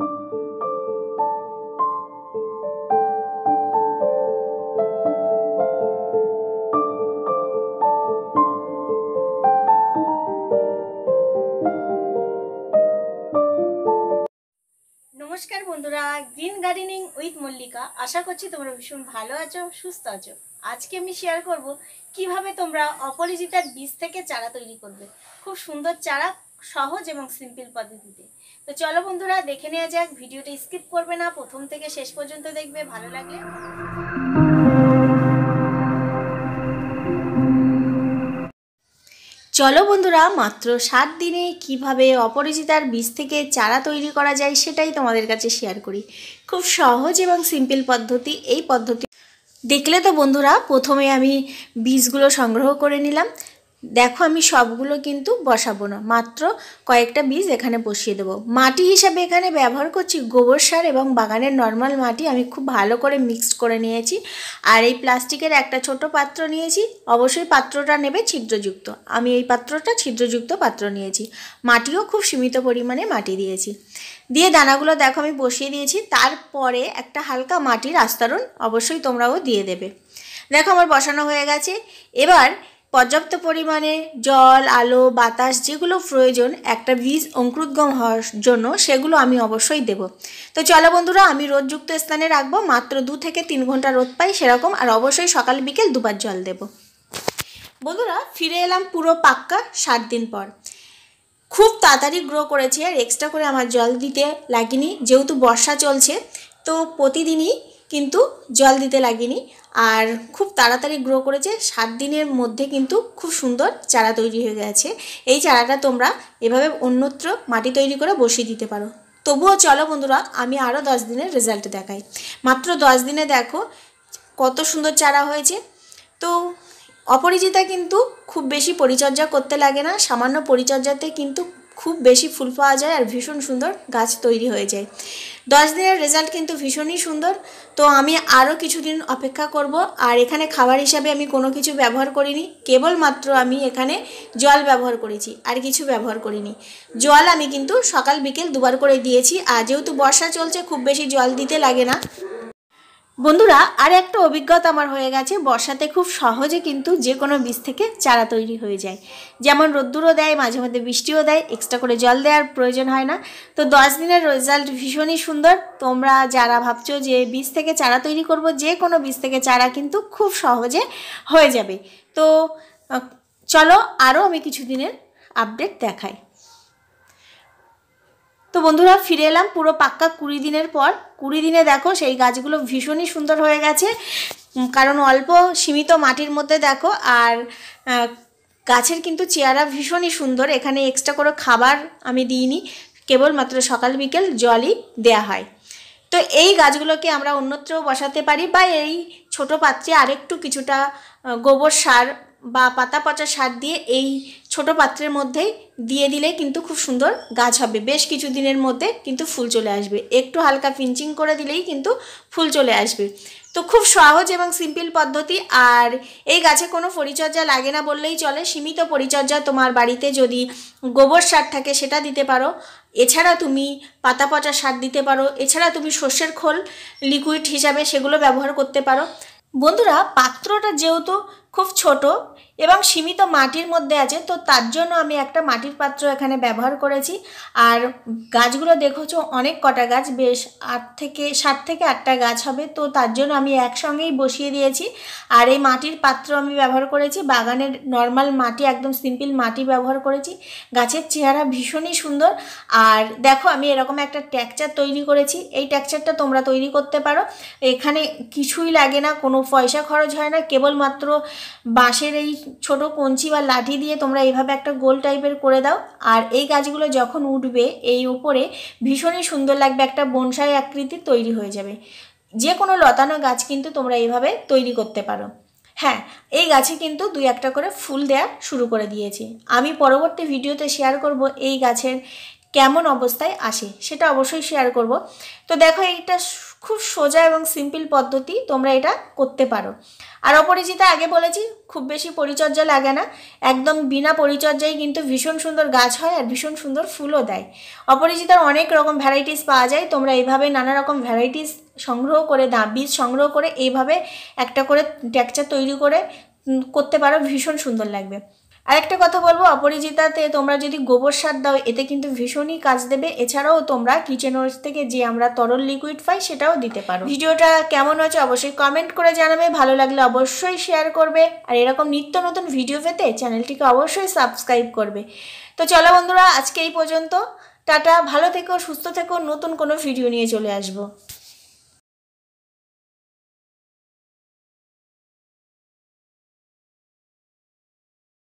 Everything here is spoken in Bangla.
নমস্কার বন্ধুরা গ্রিন গার্ডেনিং উইথ মল্লিকা আশা করছি তোমরা ভীষণ ভালো আছো সুস্থ আছো আজকে আমি শেয়ার করব কিভাবে তোমরা অপরাজিতার বীজ থেকে চারা তৈরি করবে খুব সুন্দর চারা সহজ এবং সিম্পল পদ্ধতিতে তো চলো বন্ধুরা দেখে নেওয়া যাক ভিডিওটা স্কিপ করবে না প্রথম থেকে শেষ পর্যন্ত দেখবে ভালো লাগলে চলো বন্ধুরা মাত্র সাত দিনে কিভাবে অপরিচিতার বীজ থেকে চারা তৈরি করা যায় সেটাই তোমাদের কাছে শেয়ার করি খুব সহজ এবং সিম্পল পদ্ধতি এই পদ্ধতি দেখলে তো বন্ধুরা প্রথমে আমি বীজগুলো সংগ্রহ করে নিলাম দেখো আমি সবগুলো কিন্তু বসাবো না মাত্র কয়েকটা বীজ এখানে বসিয়ে দেবো মাটি হিসাবে এখানে ব্যবহার করছি গোবর সার এবং বাগানের নর্মাল মাটি আমি খুব ভালো করে মিক্সড করে নিয়েছি আর এই প্লাস্টিকের একটা ছোট পাত্র নিয়েছি অবশ্যই পাত্রটা নেবে ছিদ্রযুক্ত আমি এই পাত্রটা ছিদ্রযুক্ত পাত্র নিয়েছি মাটিও খুব সীমিত পরিমাণে মাটি দিয়েছি দিয়ে দানাগুলো দেখো আমি বসিয়ে দিয়েছি তারপরে একটা হালকা মাটির আস্তরণ অবশ্যই তোমরাও দিয়ে দেবে দেখো আমার বসানো হয়ে গেছে এবার পর্যাপ্ত পরিমাণে জল আলো বাতাস যেগুলো প্রয়োজন একটা বীজ অঙ্কুরোদ্গম হওয়ার জন্য সেগুলো আমি অবশ্যই দেব তো চলো বন্ধুরা আমি রোদযুক্ত স্থানে রাখবো মাত্র দু থেকে তিন ঘন্টা রোদ পাই সেরকম আর অবশ্যই সকাল বিকেল দুবার জল দেব বন্ধুরা ফিরে এলাম পুরো পাক্কা সাত দিন পর খুব তাড়াতাড়ি গ্রো করেছি আর এক্সট্রা করে আমার জল দিতে লাগেনি যেহেতু বর্ষা চলছে তো প্রতিদিনই কিন্তু জল দিতে লাগিনি আর খুব তাড়াতাড়ি গ্রো করেছে সাত দিনের মধ্যে কিন্তু খুব সুন্দর চারা তৈরি হয়ে গেছে এই চারাটা তোমরা এভাবে অন্যত্র মাটি তৈরি করে বসিয়ে দিতে পারো তবুও চলো বন্ধুরা আমি আরও দশ দিনের রেজাল্ট দেখাই মাত্র দশ দিনে দেখো কত সুন্দর চারা হয়েছে তো অপরিচিতা কিন্তু খুব বেশি পরিচর্যা করতে লাগে না সামান্য পরিচর্যাতে কিন্তু খুব বেশি ফুল পাওয়া যায় আর ভীষণ সুন্দর গাছ তৈরি হয়ে যায় দশ দিনের রেজাল্ট কিন্তু ভীষণই সুন্দর তো আমি আরও কিছুদিন অপেক্ষা করব আর এখানে খাবার হিসাবে আমি কোনো কিছু ব্যবহার করিনি কেবলমাত্র আমি এখানে জল ব্যবহার করেছি আর কিছু ব্যবহার করিনি জল আমি কিন্তু সকাল বিকেল দুবার করে দিয়েছি আর যেহেতু বর্ষা চলছে খুব বেশি জল দিতে লাগে না বন্ধুরা আর একটা অভিজ্ঞতা আমার হয়ে গেছে বর্ষাতে খুব সহজে কিন্তু যে কোনো বীজ থেকে চারা তৈরি হয়ে যায় যেমন রোদ্দুরও দেয় মাঝে মধ্যে বৃষ্টিও দেয় এক্সট্রা করে জল দেওয়ার প্রয়োজন হয় না তো দশ দিনের রেজাল্ট ভীষণই সুন্দর তোমরা যারা ভাবছো যে বীজ থেকে চারা তৈরি করব যে কোনো বীজ থেকে চারা কিন্তু খুব সহজে হয়ে যাবে তো চলো আরও আমি কিছু দিনের আপডেট দেখাই তো বন্ধুরা ফিরে এলাম পুরো পাক্কা কুড়ি দিনের পর কুড়ি দিনে দেখো সেই গাছগুলো ভীষণই সুন্দর হয়ে গেছে কারণ অল্প সীমিত মাটির মধ্যে দেখো আর গাছের কিন্তু চেয়ারা ভীষণই সুন্দর এখানে এক্সট্রা করে খাবার আমি দিইনি কেবলমাত্র সকাল বিকেল জলই দেয়া হয় তো এই গাছগুলোকে আমরা অন্যত্র বসাতে পারি বা এই ছোট পাত্রে আরেকটু কিছুটা গোবর সার বা পাতা পচা সার দিয়ে এই ছোট পাত্রের মধ্যেই দিয়ে দিলে কিন্তু খুব সুন্দর গাছ হবে বেশ কিছু দিনের মধ্যে কিন্তু ফুল চলে আসবে একটু হালকা ফিঞ্চিং করে দিলেই কিন্তু ফুল চলে আসবে তো খুব সহজ এবং সিম্পল পদ্ধতি আর এই গাছে কোনো পরিচর্যা লাগে না বললেই চলে সীমিত পরিচর্যা তোমার বাড়িতে যদি গোবর সার থাকে সেটা দিতে পারো এছাড়া তুমি পাতা পচা সার দিতে পারো এছাড়া তুমি শস্যের খোল লিকুইড হিসাবে সেগুলো ব্যবহার করতে পারো বন্ধুরা পাত্রটা যেহেতু খুব ছোট এবং সীমিত মাটির মধ্যে আছে তো তার জন্য আমি একটা মাটির পাত্র এখানে ব্যবহার করেছি আর গাছগুলো দেখোছ অনেক কটা গাছ বেশ আট থেকে সাত থেকে আটটা গাছ হবে তো তার জন্য আমি একসঙ্গেই বসিয়ে দিয়েছি আর এই মাটির পাত্র আমি ব্যবহার করেছি বাগানের নর্মাল মাটি একদম সিম্পল মাটি ব্যবহার করেছি গাছের চেহারা ভীষণই সুন্দর আর দেখো আমি এরকম একটা ট্যাকচার তৈরি করেছি এই ট্যাকচারটা তোমরা তৈরি করতে পারো এখানে কিছুই লাগে না কোনো পয়সা খরচ হয় না কেবলমাত্র বাঁশের এই ছোট কঞ্চি বা লাঠি দিয়ে তোমরা এইভাবে একটা গোল টাইপের করে দাও আর এই গাছগুলো যখন উঠবে এই উপরে ভীষণই সুন্দর লাগবে একটা বনসাই আকৃতি তৈরি হয়ে যাবে যে কোনো লতানো গাছ কিন্তু তোমরা এইভাবে তৈরি করতে পারো হ্যাঁ এই গাছে কিন্তু দুই একটা করে ফুল দেয়া শুরু করে দিয়েছি আমি পরবর্তী ভিডিওতে শেয়ার করব এই গাছের কেমন অবস্থায় আসে সেটা অবশ্যই শেয়ার করব তো দেখো এইটা খুব সোজা এবং সিম্পল পদ্ধতি তোমরা এটা করতে পারো আর অপরিচিতা আগে বলেছি খুব বেশি পরিচর্যা লাগে না একদম বিনা পরিচর্যায় কিন্তু ভীষণ সুন্দর গাছ হয় আর ভীষণ সুন্দর ফুলও দেয় অপরিচিতার অনেক রকম ভ্যারাইটিস পাওয়া যায় তোমরা এইভাবে নানা রকম ভ্যারাইটিস সংগ্রহ করে দা বীজ সংগ্রহ করে এইভাবে একটা করে ট্যাকচার তৈরি করে করতে পারো ভীষণ সুন্দর লাগবে আরেকটা কথা বলবো অপরিচিতাতে তোমরা যদি গোবর সার দাও এতে কিন্তু ভীষণই কাজ দেবে এছাড়াও তোমরা কিচেন ওয়েস থেকে যে আমরা তরল লিকুইড পাই সেটাও দিতে পারো ভিডিওটা কেমন হয়েছে অবশ্যই কমেন্ট করে জানাবে ভালো লাগলে অবশ্যই শেয়ার করবে আর এরকম নিত্য নতুন ভিডিও পেতে চ্যানেলটিকে অবশ্যই সাবস্ক্রাইব করবে তো চলো বন্ধুরা আজকে এই পর্যন্ত টাটা ভালো থেকো সুস্থ থেকো নতুন কোনো ভিডিও নিয়ে চলে আসবো